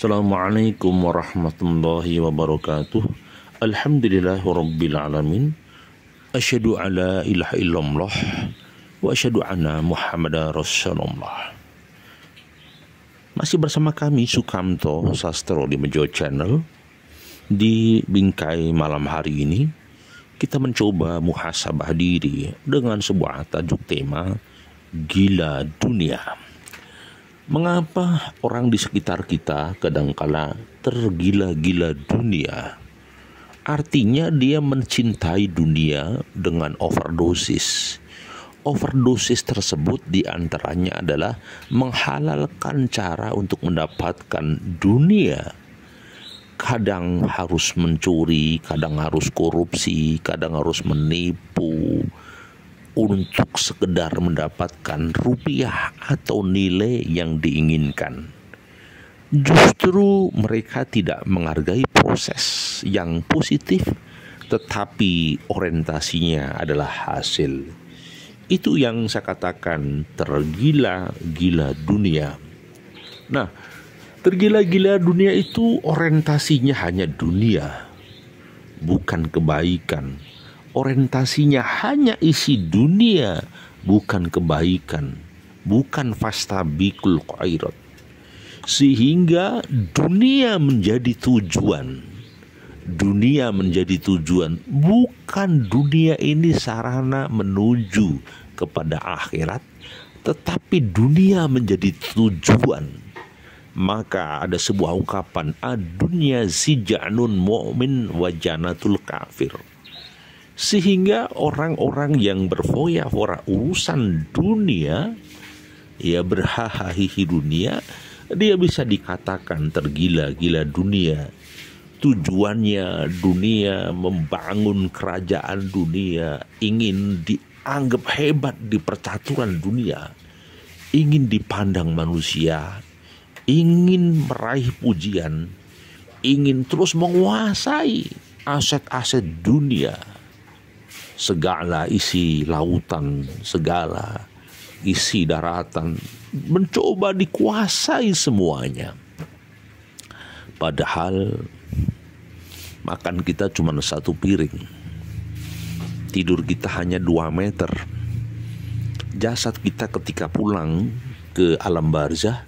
Assalamualaikum warahmatullahi wabarakatuh. Alamin Asyadu ala ilaha illallah. Wa asyadu ana rasulullah. Masih bersama kami Sukamto Sastro di Mejo Channel. Di bingkai malam hari ini, kita mencoba muhasabah diri dengan sebuah tajuk tema Gila Dunia. Mengapa orang di sekitar kita kadangkala tergila-gila dunia? Artinya dia mencintai dunia dengan overdosis. Overdosis tersebut diantaranya adalah menghalalkan cara untuk mendapatkan dunia. Kadang harus mencuri, kadang harus korupsi, kadang harus menipu, untuk sekedar mendapatkan rupiah atau nilai yang diinginkan. Justru mereka tidak menghargai proses yang positif, tetapi orientasinya adalah hasil. Itu yang saya katakan tergila-gila dunia. Nah, tergila-gila dunia itu orientasinya hanya dunia, bukan kebaikan orientasinya hanya isi dunia, bukan kebaikan, bukan fasta bikul khairat. Sehingga dunia menjadi tujuan. Dunia menjadi tujuan, bukan dunia ini sarana menuju kepada akhirat, tetapi dunia menjadi tujuan maka ada sebuah ungkapan adunya si janun mu'min wa janatul kafir sehingga orang-orang yang berfoya fora urusan dunia ya berhahahihi dunia dia bisa dikatakan tergila-gila dunia tujuannya dunia membangun kerajaan dunia ingin dianggap hebat di percaturan dunia ingin dipandang manusia ingin meraih pujian ingin terus menguasai aset-aset dunia segala isi lautan, segala isi daratan, mencoba dikuasai semuanya. Padahal makan kita cuma satu piring, tidur kita hanya dua meter, jasad kita ketika pulang ke alam barzah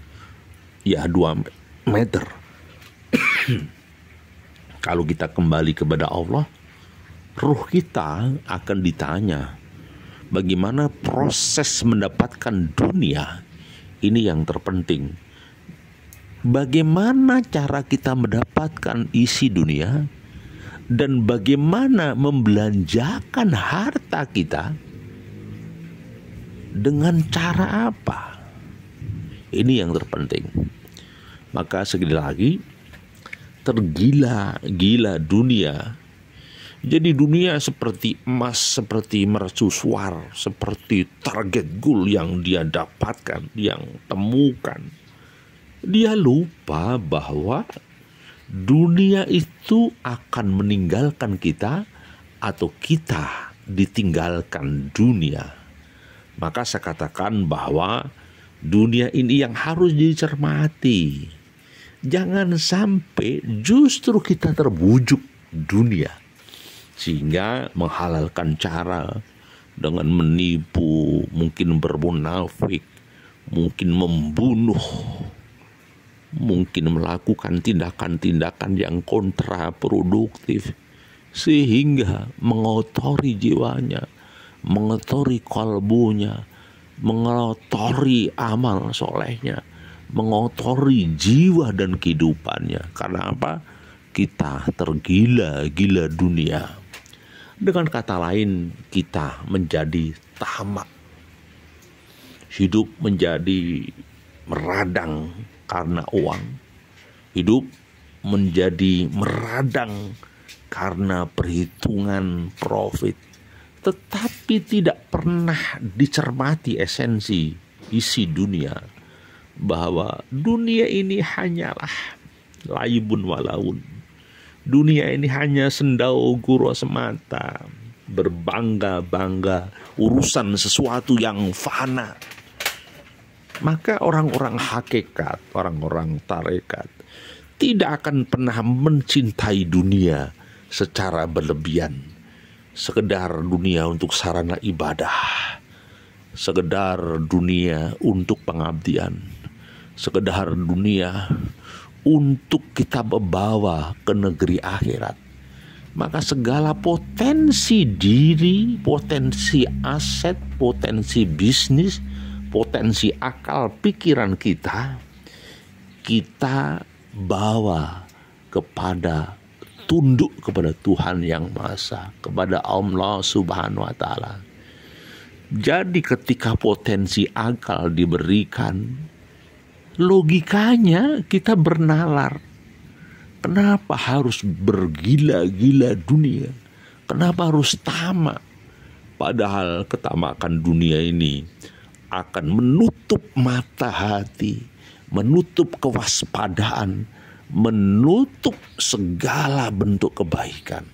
ya dua meter. Kalau kita kembali kepada Allah, ruh kita akan ditanya bagaimana proses mendapatkan dunia ini yang terpenting. Bagaimana cara kita mendapatkan isi dunia dan bagaimana membelanjakan harta kita dengan cara apa? Ini yang terpenting. Maka sekali lagi tergila-gila dunia jadi dunia seperti emas, seperti mercusuar, seperti target goal yang dia dapatkan, yang temukan. Dia lupa bahwa dunia itu akan meninggalkan kita atau kita ditinggalkan dunia. Maka saya katakan bahwa dunia ini yang harus dicermati. Jangan sampai justru kita terbujuk dunia sehingga menghalalkan cara dengan menipu, mungkin bermunafik, mungkin membunuh, mungkin melakukan tindakan-tindakan yang kontraproduktif sehingga mengotori jiwanya, mengotori kalbunya, mengotori amal solehnya, mengotori jiwa dan kehidupannya. Karena apa? Kita tergila-gila dunia. Dengan kata lain, kita menjadi tamak. Hidup menjadi meradang karena uang. Hidup menjadi meradang karena perhitungan profit. Tetapi tidak pernah dicermati esensi isi dunia bahwa dunia ini hanyalah laibun walaun Dunia ini hanya sendau gurau semata. Berbangga-bangga urusan sesuatu yang fana. Maka orang-orang hakikat, orang-orang tarekat tidak akan pernah mencintai dunia secara berlebihan. Sekedar dunia untuk sarana ibadah. Sekedar dunia untuk pengabdian. Sekedar dunia untuk kita membawa ke negeri akhirat. Maka segala potensi diri, potensi aset, potensi bisnis, potensi akal pikiran kita, kita bawa kepada tunduk kepada Tuhan yang Maha kepada Allah Subhanahu wa taala. Jadi ketika potensi akal diberikan, logikanya kita bernalar. Kenapa harus bergila-gila dunia? Kenapa harus tamak? Padahal ketamakan dunia ini akan menutup mata hati, menutup kewaspadaan, menutup segala bentuk kebaikan.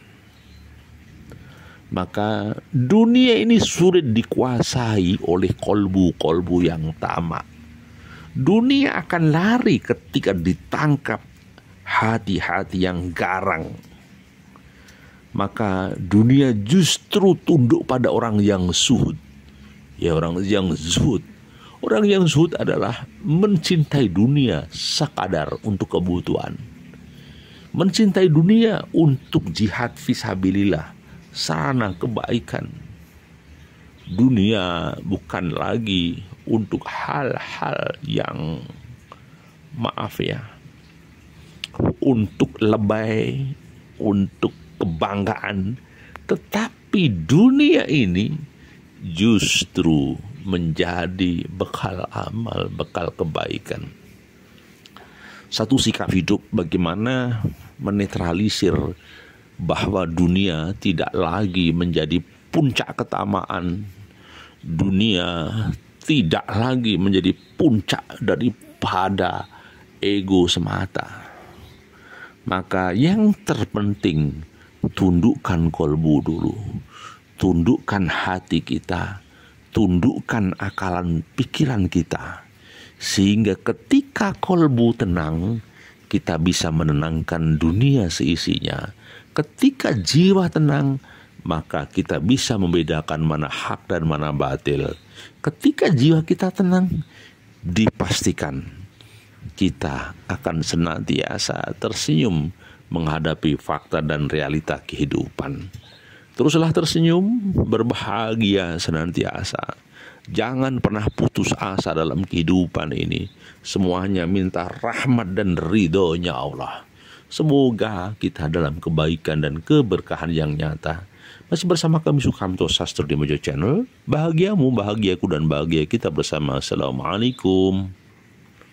Maka dunia ini sulit dikuasai oleh kolbu-kolbu yang tamak Dunia akan lari ketika ditangkap hati-hati yang garang. Maka dunia justru tunduk pada orang yang zuhud. Ya orang yang zuhud. Orang yang suhud adalah mencintai dunia sekadar untuk kebutuhan. Mencintai dunia untuk jihad visabilillah, sarana kebaikan. Dunia bukan lagi untuk hal-hal yang maaf ya untuk lebay untuk kebanggaan tetapi dunia ini justru menjadi bekal amal bekal kebaikan satu sikap hidup bagaimana menetralisir bahwa dunia tidak lagi menjadi puncak ketamaan dunia tidak lagi menjadi puncak daripada ego semata. Maka yang terpenting tundukkan kolbu dulu. Tundukkan hati kita, tundukkan akalan pikiran kita. Sehingga ketika kolbu tenang, kita bisa menenangkan dunia seisinya. Ketika jiwa tenang, maka kita bisa membedakan mana hak dan mana batil. Ketika jiwa kita tenang, dipastikan kita akan senantiasa tersenyum menghadapi fakta dan realita kehidupan. Teruslah tersenyum, berbahagia senantiasa. Jangan pernah putus asa dalam kehidupan ini. Semuanya minta rahmat dan ridhonya Allah. Semoga kita dalam kebaikan dan keberkahan yang nyata masih bersama kami Sukamto Sastro di Mojo Channel. Bahagiamu, bahagiaku, dan bahagia kita bersama. Assalamualaikum.